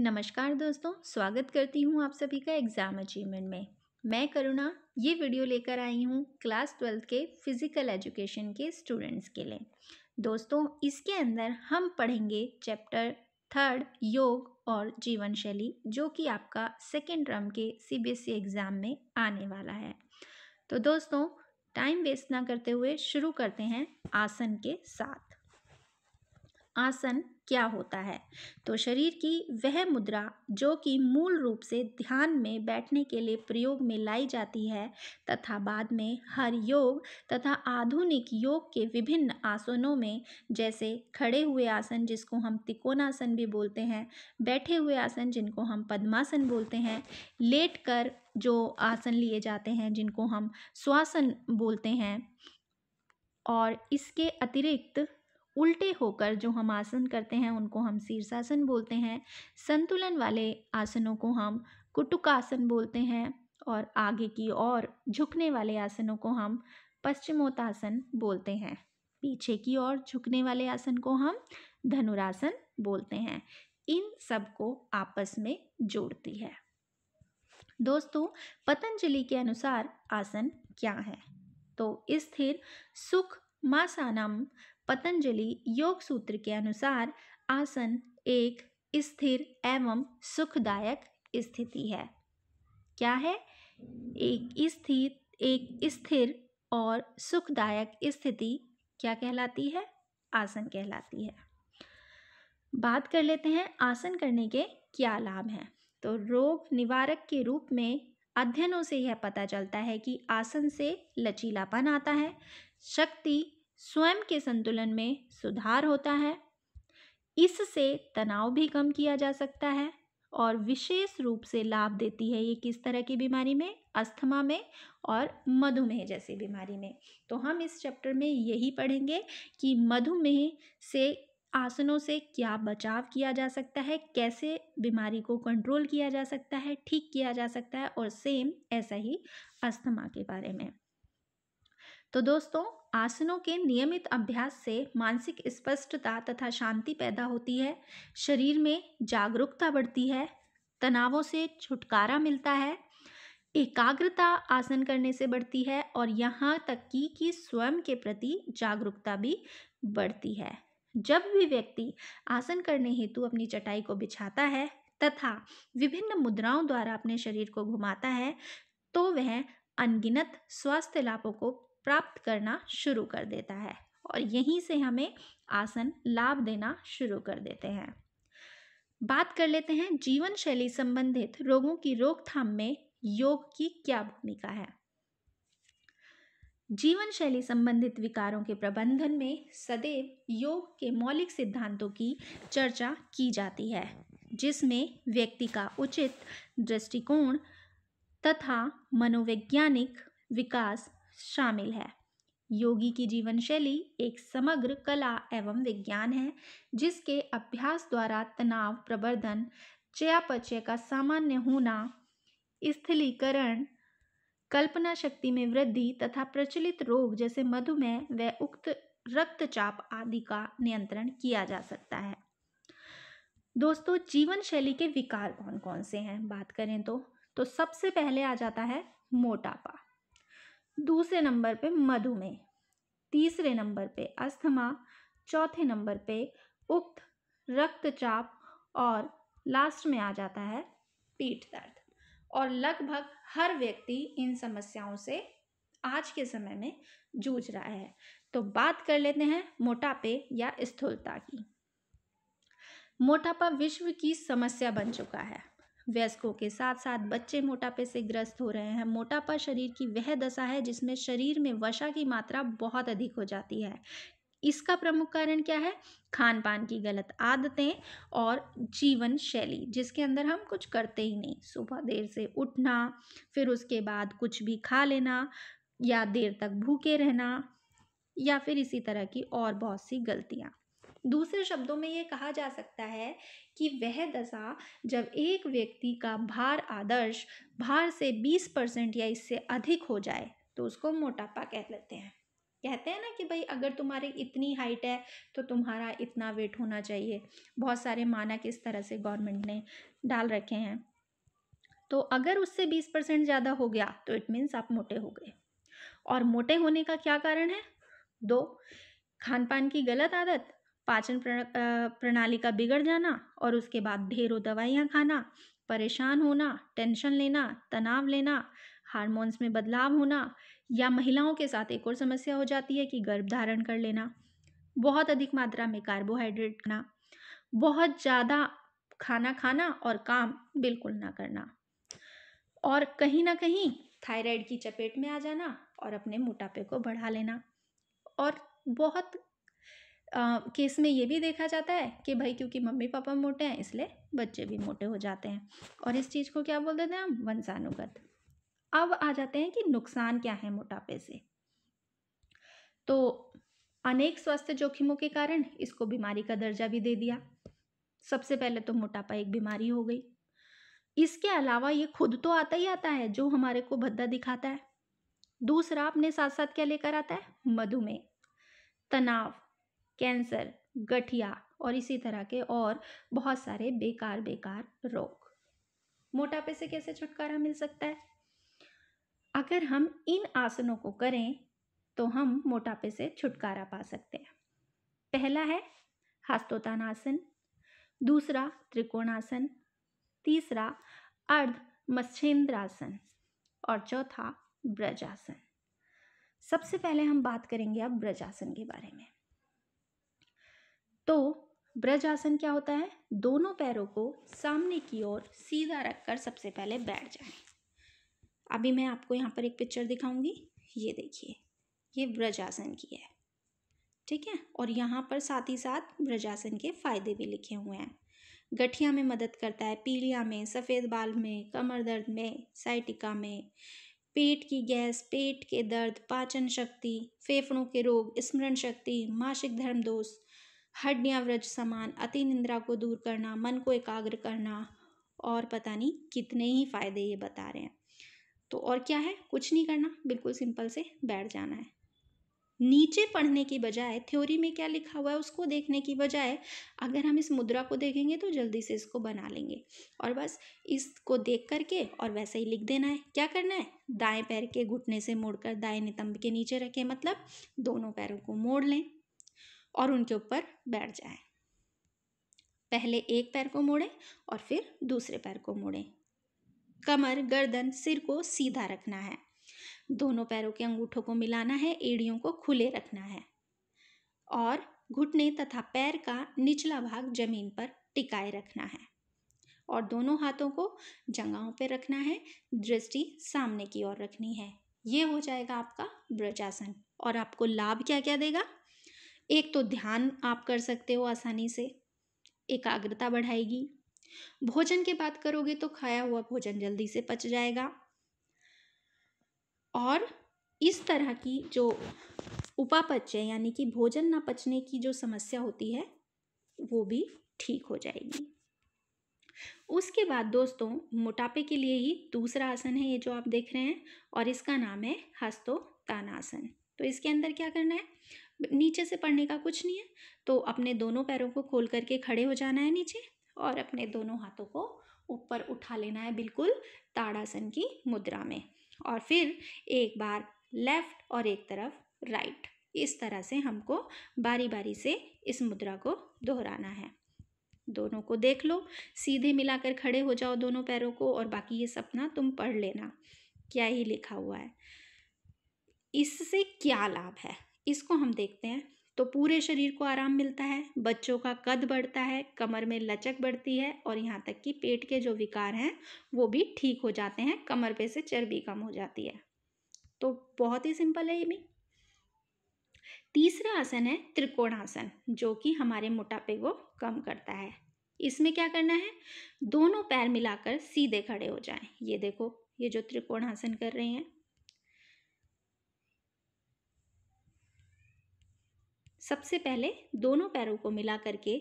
नमस्कार दोस्तों स्वागत करती हूँ आप सभी का एग्ज़ाम अचीवमेंट में मैं करुणा ये वीडियो लेकर आई हूँ क्लास ट्वेल्थ के फिज़िकल एजुकेशन के स्टूडेंट्स के लिए दोस्तों इसके अंदर हम पढ़ेंगे चैप्टर थर्ड योग और जीवन शैली जो कि आपका सेकेंड टर्म के सीबीएसई एग्ज़ाम e में आने वाला है तो दोस्तों टाइम वेस्ट ना करते हुए शुरू करते हैं आसन के साथ आसन क्या होता है तो शरीर की वह मुद्रा जो कि मूल रूप से ध्यान में बैठने के लिए प्रयोग में लाई जाती है तथा बाद में हर योग तथा आधुनिक योग के विभिन्न आसनों में जैसे खड़े हुए आसन जिसको हम तिकोनासन भी बोलते हैं बैठे हुए आसन जिनको हम पद्मासन बोलते हैं लेट कर जो आसन लिए जाते हैं जिनको हम स्वासन बोलते हैं और इसके अतिरिक्त उल्टे होकर जो हम आसन करते हैं उनको हम शीर्षासन बोलते हैं संतुलन वाले आसनों को हम कुटुकासन बोलते हैं और आगे की ओर झुकने वाले आसनों को हम पश्चिमोत्तासन बोलते हैं पीछे की ओर झुकने वाले आसन को हम धनुरासन बोलते हैं इन सब को आपस में जोड़ती है दोस्तों पतंजलि के अनुसार आसन क्या है तो स्थिर सुख मासानम पतंजलि योग सूत्र के अनुसार आसन एक स्थिर एवं सुखदायक स्थिति है क्या है एक स्थिर एक स्थिर और सुखदायक स्थिति क्या कहलाती है आसन कहलाती है बात कर लेते हैं आसन करने के क्या लाभ हैं तो रोग निवारक के रूप में अध्ययनों से यह पता चलता है कि आसन से लचीलापन आता है शक्ति स्वयं के संतुलन में सुधार होता है इससे तनाव भी कम किया जा सकता है और विशेष रूप से लाभ देती है ये किस तरह की बीमारी में अस्थमा में और मधुमेह जैसी बीमारी में तो हम इस चैप्टर में यही पढ़ेंगे कि मधुमेह से आसनों से क्या बचाव किया जा सकता है कैसे बीमारी को कंट्रोल किया जा सकता है ठीक किया जा सकता है और सेम ऐसा ही अस्थमा के बारे में तो दोस्तों आसनों के नियमित अभ्यास से मानसिक स्पष्टता तथा शांति पैदा होती है शरीर में जागरूकता बढ़ती है तनावों से छुटकारा मिलता है एकाग्रता आसन करने से बढ़ती है और यहाँ तक कि कि स्वयं के प्रति जागरूकता भी बढ़ती है जब भी व्यक्ति आसन करने हेतु अपनी चटाई को बिछाता है तथा विभिन्न मुद्राओं द्वारा अपने शरीर को घुमाता है तो वह अनगिनत स्वास्थ्य लाभों को प्राप्त करना शुरू कर देता है और यहीं से हमें आसन लाभ देना शुरू कर देते हैं बात कर लेते हैं जीवन शैली संबंधित रोगों की रोकथाम में योग की क्या भूमिका है जीवन शैली संबंधित विकारों के प्रबंधन में सदैव योग के मौलिक सिद्धांतों की चर्चा की जाती है जिसमें व्यक्ति का उचित दृष्टिकोण तथा मनोवैज्ञानिक विकास शामिल है योगी की जीवन शैली एक समग्र कला एवं विज्ञान है जिसके अभ्यास द्वारा तनाव प्रबर्धन चयापचय का सामान्य होना स्थलीकरण कल्पना शक्ति में वृद्धि तथा प्रचलित रोग जैसे मधुमेह व उक्त रक्तचाप आदि का नियंत्रण किया जा सकता है दोस्तों जीवन शैली के विकार कौन कौन से हैं बात करें तो तो सबसे पहले आ जाता है मोटापा दूसरे नंबर पे मधुमेह तीसरे नंबर पे अस्थमा चौथे नंबर पे उक्त रक्तचाप और लास्ट में आ जाता है पीठ दर्द और लगभग हर व्यक्ति इन समस्याओं से आज के समय में जूझ रहा है तो बात कर लेते हैं मोटापे या स्थूलता की मोटापा विश्व की समस्या बन चुका है वयस्कों के साथ साथ बच्चे मोटापे से ग्रस्त हो रहे हैं मोटापा शरीर की वह दशा है जिसमें शरीर में वसा की मात्रा बहुत अधिक हो जाती है इसका प्रमुख कारण क्या है खान पान की गलत आदतें और जीवन शैली जिसके अंदर हम कुछ करते ही नहीं सुबह देर से उठना फिर उसके बाद कुछ भी खा लेना या देर तक भूखे रहना या फिर इसी तरह की और बहुत सी गलतियाँ दूसरे शब्दों में ये कहा जा सकता है कि वह दशा जब एक व्यक्ति का भार आदर्श भार से 20 परसेंट या इससे अधिक हो जाए तो उसको मोटापा कह लेते हैं कहते हैं ना कि भाई अगर तुम्हारी इतनी हाइट है तो तुम्हारा इतना वेट होना चाहिए बहुत सारे मानक इस तरह से गवर्नमेंट ने डाल रखे हैं तो अगर उससे बीस परसेंट ज़्यादा हो गया तो इट मीन्स आप मोटे हो गए और मोटे होने का क्या कारण है दो खान पान की गलत आदत पाचन प्रणाली का बिगड़ जाना और उसके बाद ढेरों दवाइयाँ खाना परेशान होना टेंशन लेना तनाव लेना हार्मोन्स में बदलाव होना या महिलाओं के साथ एक और समस्या हो जाती है कि गर्भ धारण कर लेना बहुत अधिक मात्रा में कार्बोहाइड्रेट खाना बहुत ज़्यादा खाना खाना और काम बिल्कुल ना करना और कहीं ना कहीं थायराइड की चपेट में आ जाना और अपने मोटापे को बढ़ा लेना और बहुत केस में ये भी देखा जाता है कि भाई क्योंकि मम्मी पापा मोटे हैं इसलिए बच्चे भी मोटे हो जाते हैं और इस चीज़ को क्या बोल देते हैं हम वंशानुगत अब आ जाते हैं कि नुकसान क्या है मोटापे से तो अनेक स्वास्थ्य जोखिमों के कारण इसको बीमारी का दर्जा भी दे दिया सबसे पहले तो मोटापा एक बीमारी हो गई इसके अलावा ये खुद तो आता ही आता है जो हमारे को भद्दा दिखाता है दूसरा अपने साथ साथ क्या लेकर आता है मधुमेह तनाव कैंसर गठिया और इसी तरह के और बहुत सारे बेकार बेकार रोग मोटापे से कैसे छुटकारा मिल सकता है अगर हम इन आसनों को करें तो हम मोटापे से छुटकारा पा सकते हैं पहला है हस्तोतानासन दूसरा त्रिकोणासन तीसरा अर्ध मच्छेन्द्रासन और चौथा ब्रजासन सबसे पहले हम बात करेंगे अब ब्रजासन के बारे में तो ब्रज आसन क्या होता है दोनों पैरों को सामने की ओर सीधा रखकर सबसे पहले बैठ जाएं अभी मैं आपको यहाँ पर एक पिक्चर दिखाऊंगी ये देखिए ये ब्रजासन की है ठीक है और यहाँ पर साथ ही साथ ब्रजासन के फायदे भी लिखे हुए हैं गठिया में मदद करता है पीलिया में सफ़ेद बाल में कमर दर्द में साइटिका में पेट की गैस पेट के दर्द पाचन शक्ति फेफड़ों के रोग स्मरण शक्ति मासिक धर्म दोष हड्डियाँ व्रज समान अति निंद्रा को दूर करना मन को एकाग्र करना और पता नहीं कितने ही फायदे ये बता रहे हैं तो और क्या है कुछ नहीं करना बिल्कुल सिंपल से बैठ जाना है नीचे पढ़ने की बजाय थ्योरी में क्या लिखा हुआ है उसको देखने की बजाय अगर हम इस मुद्रा को देखेंगे तो जल्दी से इसको बना लेंगे और बस इसको देख करके और वैसे ही लिख देना है क्या करना है दाएं पैर के घुटने से मोड़कर दाएं नितंब के नीचे रखें मतलब दोनों पैरों को मोड़ लें और उनके ऊपर बैठ जाएं। पहले एक पैर को मोड़ें और फिर दूसरे पैर को मोड़ें कमर गर्दन सिर को सीधा रखना है दोनों पैरों के अंगूठों को मिलाना है एड़ियों को खुले रखना है और घुटने तथा पैर का निचला भाग जमीन पर टिकाए रखना है और दोनों हाथों को जंगाओं पर रखना है दृष्टि सामने की ओर रखनी है ये हो जाएगा आपका ब्रजासन और आपको लाभ क्या क्या देगा एक तो ध्यान आप कर सकते हो आसानी से एकाग्रता बढ़ाएगी भोजन की बात करोगे तो खाया हुआ भोजन जल्दी से पच जाएगा और इस तरह की जो उपापचय यानी कि भोजन ना पचने की जो समस्या होती है वो भी ठीक हो जाएगी उसके बाद दोस्तों मोटापे के लिए ही दूसरा आसन है ये जो आप देख रहे हैं और इसका नाम है हस्तो तानासन तो इसके अंदर क्या करना है नीचे से पढ़ने का कुछ नहीं है तो अपने दोनों पैरों को खोल करके खड़े हो जाना है नीचे और अपने दोनों हाथों को ऊपर उठा लेना है बिल्कुल ताड़ासन की मुद्रा में और फिर एक बार लेफ्ट और एक तरफ राइट इस तरह से हमको बारी बारी से इस मुद्रा को दोहराना है दोनों को देख लो सीधे मिलाकर खड़े हो जाओ दोनों पैरों को और बाकी ये सपना तुम पढ़ लेना क्या ही लिखा हुआ है इससे क्या लाभ है इसको हम देखते हैं तो पूरे शरीर को आराम मिलता है बच्चों का कद बढ़ता है कमर में लचक बढ़ती है और यहाँ तक कि पेट के जो विकार हैं वो भी ठीक हो जाते हैं कमर पे से चर्बी कम हो जाती है तो बहुत ही सिंपल है ये भी तीसरा आसन है त्रिकोणासन जो कि हमारे मोटापे को कम करता है इसमें क्या करना है दोनों पैर मिलाकर सीधे खड़े हो जाएं ये देखो ये जो त्रिकोणासन कर रहे हैं सबसे पहले दोनों पैरों को मिला करके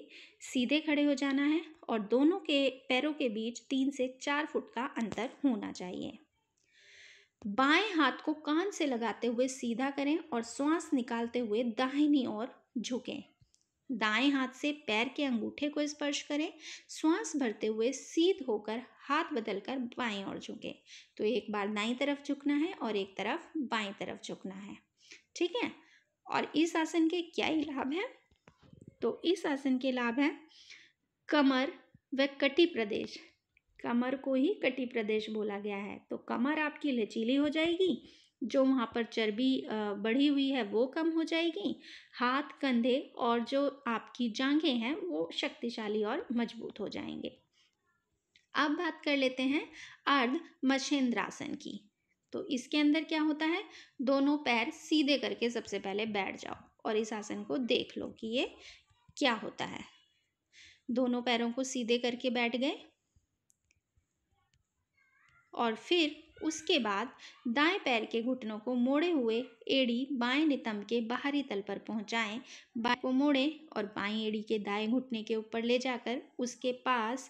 सीधे खड़े हो जाना है और दोनों के पैरों के बीच तीन से चार फुट का अंतर होना चाहिए बाएं हाथ को कान से लगाते हुए सीधा करें और श्वास निकालते हुए दाहिनी ओर झुकें दाएं हाथ से पैर के अंगूठे को स्पर्श करें श्वास भरते हुए सीध होकर हाथ बदलकर बाएं ओर झुकें तो एक बार दाई तरफ झुकना है और एक तरफ बाएं तरफ झुकना है ठीक है और इस आसन के क्या ही लाभ हैं तो इस आसन के लाभ हैं कमर व कटी प्रदेश कमर को ही कटी प्रदेश बोला गया है तो कमर आपकी लचीली हो जाएगी जो वहाँ पर चर्बी बढ़ी हुई है वो कम हो जाएगी हाथ कंधे और जो आपकी जांघें हैं वो शक्तिशाली और मजबूत हो जाएंगे अब बात कर लेते हैं अर्ध मछेंद्रासन की तो इसके अंदर क्या होता है दोनों पैर सीधे करके सबसे पहले बैठ जाओ और इस आसन को देख लो कि ये क्या होता है दोनों पैरों को सीधे करके बैठ गए और फिर उसके बाद दाएं पैर के घुटनों को मोड़े हुए एड़ी बाएं नितंब के बाहरी तल पर पहुंचाएं बाएं को मोड़े और बाएं एड़ी के दाएं घुटने के ऊपर ले जाकर उसके पास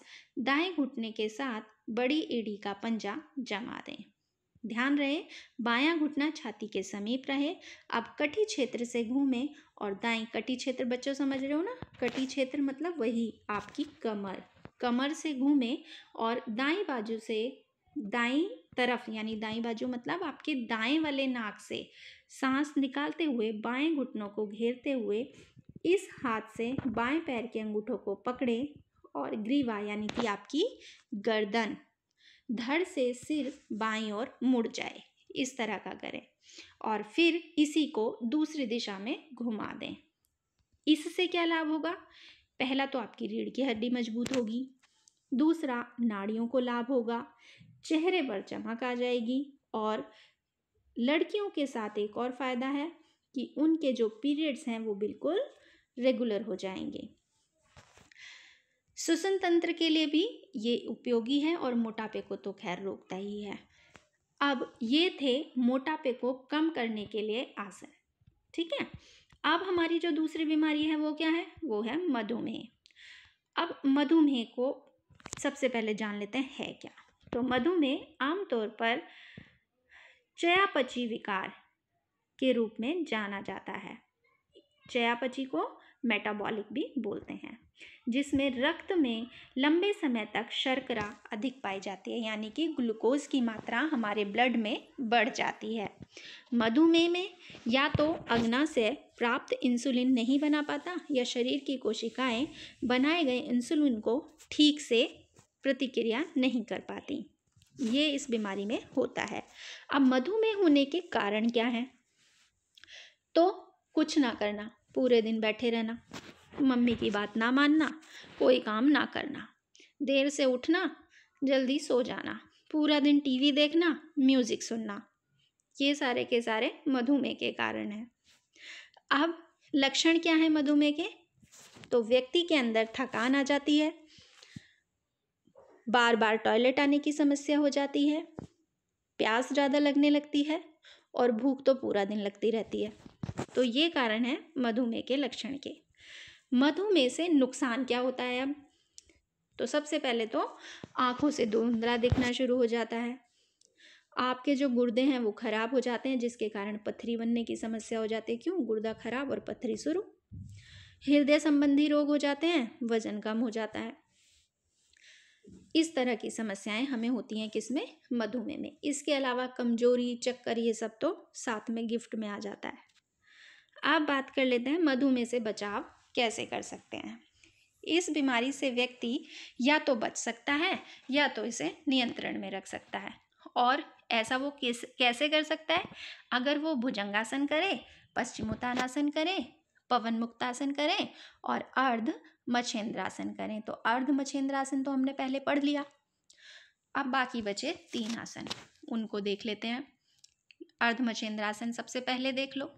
दाएं घुटने के साथ बड़ी एड़ी का पंजा जमा दें ध्यान रहे बायां घुटना छाती के समीप रहे आप कटी क्षेत्र से घूमें और दाएं कटी क्षेत्र बच्चों समझ रहे हो ना कटी क्षेत्र मतलब वही आपकी कमर कमर से घूमें और दाएं बाजू से दाएं तरफ यानी दाएं बाजू मतलब आपके दाएं वाले नाक से सांस निकालते हुए बाएं घुटनों को घेरते हुए इस हाथ से बाएं पैर के अंगूठों को पकड़े और ग्रीवा यानी कि आपकी गर्दन धड़ से सिर बाई ओर मुड़ जाए इस तरह का करें और फिर इसी को दूसरी दिशा में घुमा दें इससे क्या लाभ होगा पहला तो आपकी रीढ़ की हड्डी मजबूत होगी दूसरा नाड़ियों को लाभ होगा चेहरे पर चमक आ जाएगी और लड़कियों के साथ एक और फ़ायदा है कि उनके जो पीरियड्स हैं वो बिल्कुल रेगुलर हो जाएंगे श्वसन तंत्र के लिए भी ये उपयोगी है और मोटापे को तो खैर रोकता ही है अब ये थे मोटापे को कम करने के लिए आसन ठीक है अब हमारी जो दूसरी बीमारी है वो क्या है वो है मधुमेह अब मधुमेह को सबसे पहले जान लेते हैं है क्या तो मधुमेह आमतौर पर चयापची विकार के रूप में जाना जाता है चयापची को मेटाबॉलिक भी बोलते हैं जिसमें रक्त में लंबे समय तक शर्करा अधिक पाई जाती है यानी कि ग्लूकोज की मात्रा हमारे ब्लड में बढ़ जाती है मधुमेह में या तो अग्ना से प्राप्त इंसुलिन नहीं बना पाता या शरीर की कोशिकाएं बनाए गए इंसुलिन को ठीक से प्रतिक्रिया नहीं कर पाती ये इस बीमारी में होता है अब मधुमेह होने के कारण क्या हैं तो कुछ ना करना पूरे दिन बैठे रहना मम्मी की बात ना मानना कोई काम ना करना देर से उठना जल्दी सो जाना पूरा दिन टीवी देखना म्यूज़िक सुनना ये सारे के सारे मधुमेह के कारण हैं अब लक्षण क्या है मधुमेह के तो व्यक्ति के अंदर थकान आ जाती है बार बार टॉयलेट आने की समस्या हो जाती है प्यास ज़्यादा लगने लगती है और भूख तो पूरा दिन लगती रहती है तो ये कारण है मधुमेह के लक्षण के मधुमेह से नुकसान क्या होता है अब तो सबसे पहले तो आंखों से धुंधला दिखना शुरू हो जाता है आपके जो गुर्दे हैं वो खराब हो जाते हैं जिसके कारण पथरी बनने की समस्या हो जाती है क्यों गुर्दा खराब और पथरी शुरू हृदय संबंधी रोग हो जाते हैं वजन कम हो जाता है इस तरह की समस्याएं हमें होती हैं किसमें मधुमेह में इसके अलावा कमजोरी चक्कर ये सब तो साथ में गिफ्ट में आ जाता है आप बात कर लेते हैं मधुमेह से बचाव कैसे कर सकते हैं इस बीमारी से व्यक्ति या तो बच सकता है या तो इसे नियंत्रण में रख सकता है और ऐसा वो किस कैसे कर सकता है अगर वो भुजंगासन करे पश्चिमोत्तानासन करे पवन मुक्तासन करें और अर्ध मछेंद्रासन करें तो अर्ध मछेंद्रासन तो हमने पहले पढ़ लिया अब बाकी बचे तीन आसन उनको देख लेते हैं अर्ध मछेंद्रासन सबसे पहले देख लो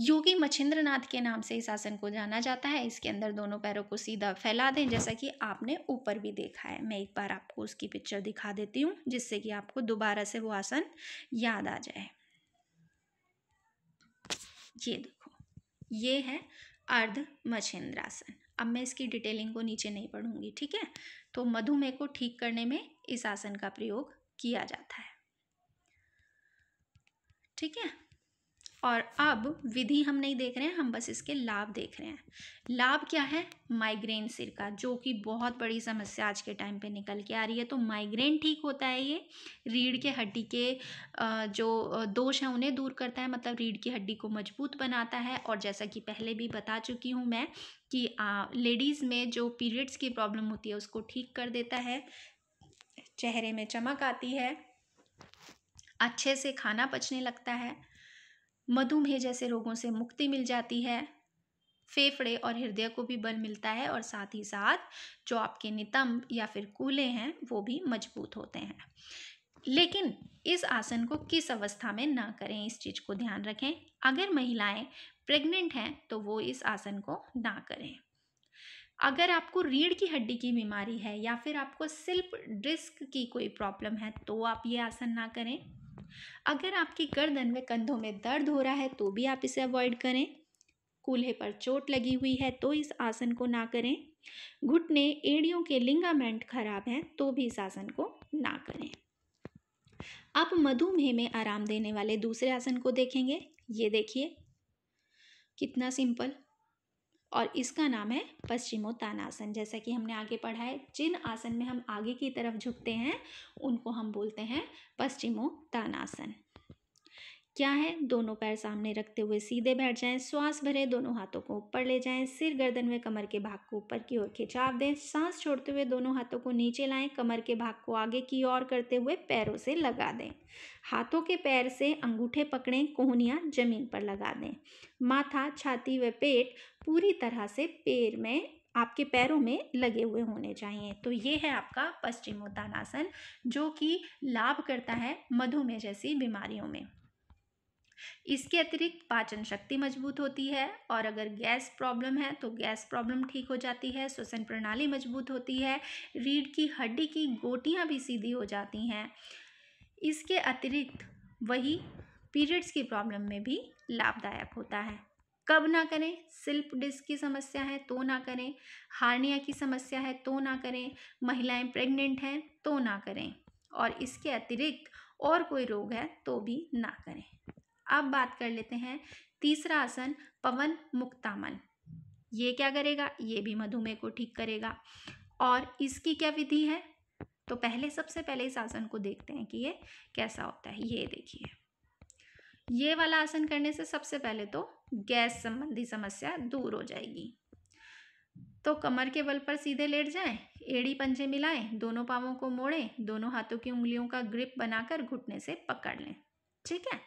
योगी मच्छिंद्र के नाम से इस आसन को जाना जाता है इसके अंदर दोनों पैरों को सीधा फैला दें जैसा कि आपने ऊपर भी देखा है मैं एक बार आपको उसकी पिक्चर दिखा देती हूँ जिससे कि आपको दोबारा से वो आसन याद आ जाए ये देखो ये है अर्ध मच्छिंद्रासन अब मैं इसकी डिटेलिंग को नीचे नहीं पढ़ूंगी ठीक है तो मधुमेह को ठीक करने में इस आसन का प्रयोग किया जाता है ठीक है और अब विधि हम नहीं देख रहे हैं हम बस इसके लाभ देख रहे हैं लाभ क्या है माइग्रेन सिर का जो कि बहुत बड़ी समस्या आज के टाइम पे निकल के आ रही है तो माइग्रेन ठीक होता है ये रीढ़ के हड्डी के जो दोष हैं उन्हें दूर करता है मतलब रीढ़ की हड्डी को मजबूत बनाता है और जैसा कि पहले भी बता चुकी हूँ मैं कि लेडीज़ में जो पीरियड्स की प्रॉब्लम होती है उसको ठीक कर देता है चेहरे में चमक आती है अच्छे से खाना पचने लगता है मधुमेह जैसे रोगों से मुक्ति मिल जाती है फेफड़े और हृदय को भी बल मिलता है और साथ ही साथ जो आपके नितंब या फिर कूले हैं वो भी मजबूत होते हैं लेकिन इस आसन को किस अवस्था में ना करें इस चीज़ को ध्यान रखें अगर महिलाएं प्रेग्नेंट हैं तो वो इस आसन को ना करें अगर आपको रीढ़ की हड्डी की बीमारी है या फिर आपको सिल्प डिस्क की कोई प्रॉब्लम है तो आप ये आसन ना करें अगर आपकी गर्दन में कंधों में दर्द हो रहा है तो भी आप इसे अवॉइड करें कूल्हे पर चोट लगी हुई है तो इस आसन को ना करें घुटने एड़ियों के लिंगामेंट खराब हैं तो भी इस आसन को ना करें आप मधुमेह में आराम देने वाले दूसरे आसन को देखेंगे ये देखिए कितना सिंपल और इसका नाम है पश्चिमोत्तानासन जैसा कि हमने आगे पढ़ा है जिन आसन में हम आगे की तरफ झुकते हैं उनको हम बोलते हैं पश्चिमोत्तानासन क्या है दोनों पैर सामने रखते हुए सीधे बैठ जाएं श्वास भरे दोनों हाथों को ऊपर ले जाएं सिर गर्दन में कमर के भाग को ऊपर की ओर खिंचाव दें सांस छोड़ते हुए दोनों हाथों को नीचे लाएं कमर के भाग को आगे की ओर करते हुए पैरों से लगा दें हाथों के पैर से अंगूठे पकड़ें कोहनियाँ जमीन पर लगा दें माथा छाती व पेट पूरी तरह से पैर में आपके पैरों में लगे हुए होने चाहिए तो ये है आपका पश्चिमोत्तानासन जो कि लाभ करता है मधुमेह जैसी बीमारियों में इसके अतिरिक्त पाचन शक्ति मजबूत होती है और अगर गैस प्रॉब्लम है तो गैस प्रॉब्लम ठीक हो जाती है श्वसन प्रणाली मजबूत होती है रीढ़ की हड्डी की गोटियाँ भी सीधी हो जाती हैं इसके अतिरिक्त वही पीरियड्स की प्रॉब्लम में भी लाभदायक होता है कब ना करें सिल्प डिस्क की समस्या है तो ना करें हार्निया की समस्या है तो ना करें महिलाएं प्रेग्नेंट हैं तो ना करें और इसके अतिरिक्त और कोई रोग है तो भी ना करें अब बात कर लेते हैं तीसरा आसन पवन मुक्तामन ये क्या करेगा ये भी मधुमेह को ठीक करेगा और इसकी क्या विधि है तो पहले सबसे पहले इस आसन को देखते हैं कि ये कैसा होता है ये देखिए ये वाला आसन करने से सबसे पहले तो गैस संबंधी समस्या दूर हो जाएगी तो कमर के बल पर सीधे लेट जाएं, एड़ी पंजे मिलाएं, दोनों पावों को मोड़ें, दोनों हाथों की उंगलियों का ग्रिप बनाकर घुटने से पकड़ लें ठीक है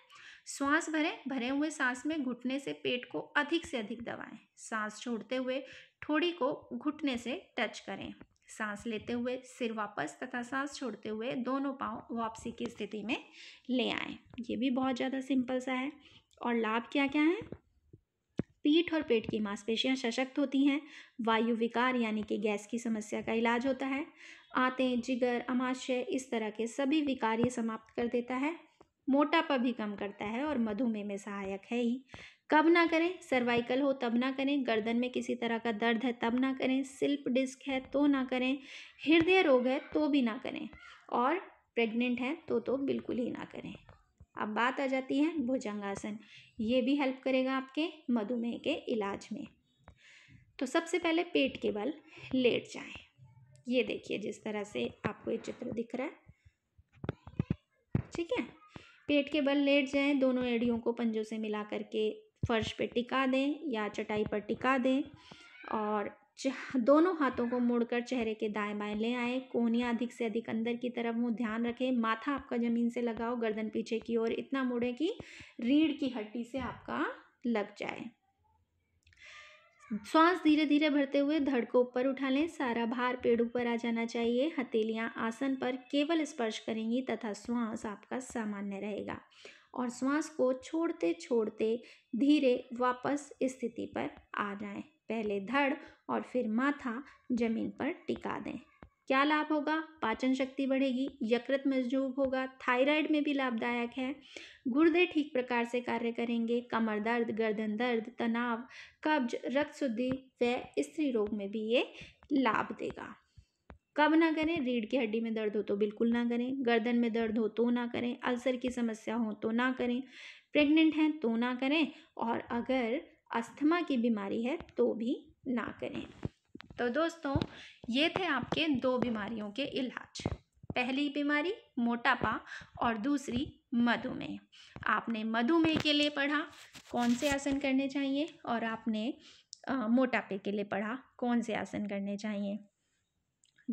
श्वास भरें भरे हुए सांस में घुटने से पेट को अधिक से अधिक दबाएं सांस छोड़ते हुए ठोड़ी को घुटने से टच करें सांस लेते हुए सिर वापस तथा सांस छोड़ते हुए दोनों पाँव वापसी की स्थिति में ले आएं ये भी बहुत ज़्यादा सिंपल सा है और लाभ क्या क्या है पीठ और पेट की मांसपेशियां सशक्त होती हैं वायु विकार यानी कि गैस की समस्या का इलाज होता है आते जिगर अमाशय इस तरह के सभी विकार ये समाप्त कर देता है मोटापा भी कम करता है और मधुमेह में सहायक है ही कब ना करें सर्वाइकल हो तब ना करें गर्दन में किसी तरह का दर्द है तब ना करें सिल्प डिस्क है तो ना करें हृदय रोग है तो भी ना करें और प्रेग्नेंट है तो तो बिल्कुल ही ना करें अब बात आ जाती है भुजंगासन ये भी हेल्प करेगा आपके मधुमेह के इलाज में तो सबसे पहले पेट के बल लेट जाएं ये देखिए जिस तरह से आपको ये चित्र दिख रहा है ठीक है पेट के बल लेट जाएं दोनों एड़ियों को पंजों से मिला करके फर्श पे टिका दें या चटाई पर टिका दें और दोनों हाथों को मुड़कर चेहरे के दाएं बाएं ले आए कोहनियाँ अधिक से अधिक अंदर की तरफ हूँ ध्यान रखें माथा आपका ज़मीन से लगाओ गर्दन पीछे की ओर इतना मुड़े कि रीढ़ की हड्डी से आपका लग जाए श्वास धीरे धीरे भरते हुए धड़ को ऊपर उठा लें सारा भार पेड़ ऊपर आ जाना चाहिए हथेलियाँ आसन पर केवल स्पर्श करेंगी तथा श्वास आपका सामान्य रहेगा और श्वास को छोड़ते छोड़ते धीरे वापस स्थिति पर आ जाएं पहले धड़ और फिर माथा जमीन पर टिका दें क्या लाभ होगा पाचन शक्ति बढ़ेगी यकृत मजबूत होगा थायराइड में भी लाभदायक है गुर्दे ठीक प्रकार से कार्य करेंगे कमर दर्द गर्दन दर्द तनाव कब्ज रक्त शुद्धि व स्त्री रोग में भी ये लाभ देगा कब ना करें रीढ़ की हड्डी में दर्द हो तो बिल्कुल ना करें गर्दन में दर्द हो तो ना करें अल्सर की समस्या हो तो ना करें प्रेग्नेंट हैं तो ना करें और अगर अस्थमा की बीमारी है तो भी ना करें तो दोस्तों ये थे आपके दो बीमारियों के इलाज पहली बीमारी मोटापा और दूसरी मधुमेह आपने मधुमेह के लिए पढ़ा कौन से आसन करने चाहिए और आपने आ, मोटापे के लिए पढ़ा कौन से आसन करने चाहिए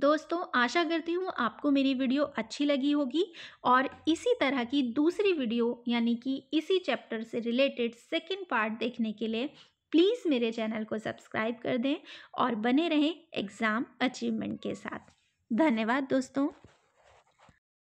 दोस्तों आशा करती हूँ आपको मेरी वीडियो अच्छी लगी होगी और इसी तरह की दूसरी वीडियो यानी कि इसी चैप्टर से रिलेटेड सेकेंड पार्ट देखने के लिए प्लीज़ मेरे चैनल को सब्सक्राइब कर दें और बने रहें एग्ज़ाम अचीवमेंट के साथ धन्यवाद दोस्तों